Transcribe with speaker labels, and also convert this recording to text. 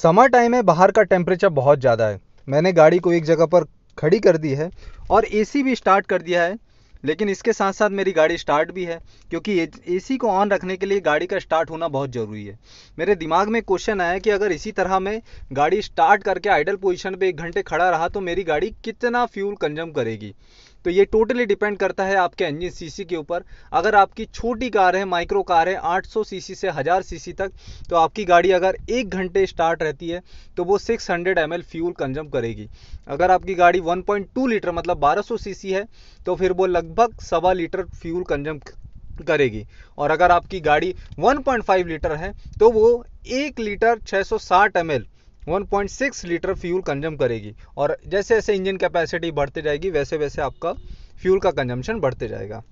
Speaker 1: summer time है बाहर का टेम्परेचर बहुत ज़्यादा है मैंने गाड़ी को एक जगह पर खड़ी कर दी है और एसी भी स्टार्ट कर दिया है लेकिन इसके साथ साथ मेरी गाड़ी स्टार्ट भी है क्योंकि एसी को ऑन रखने के लिए गाड़ी का स्टार्ट होना बहुत ज़रूरी है मेरे दिमाग में क्वेश्चन आया कि अगर इसी तरह मैं गाड़ी स्टार्ट करके आइडल पोजीशन पे एक घंटे खड़ा रहा तो मेरी गाड़ी कितना फ्यूल कंज्यूम करेगी तो ये टोटली डिपेंड करता है आपके इंजन सीसी के ऊपर अगर आपकी छोटी कार है माइक्रो कार है 800 सीसी से 1000 सीसी तक तो आपकी गाड़ी अगर एक घंटे स्टार्ट रहती है तो वो 600 हंड्रेड फ्यूल कंजम करेगी अगर आपकी गाड़ी 1.2 लीटर मतलब 1200 सीसी है तो फिर वो लगभग सवा लीटर फ्यूल कंजम करेगी और अगर आपकी गाड़ी 1.5 लीटर है तो वो एक लीटर 660 सौ 1.6 लीटर फ्यूल कंजम करेगी और जैसे जैसे इंजन कैपेसिटी बढ़ते जाएगी वैसे वैसे आपका फ्यूल का कंजम्पशन बढ़ते जाएगा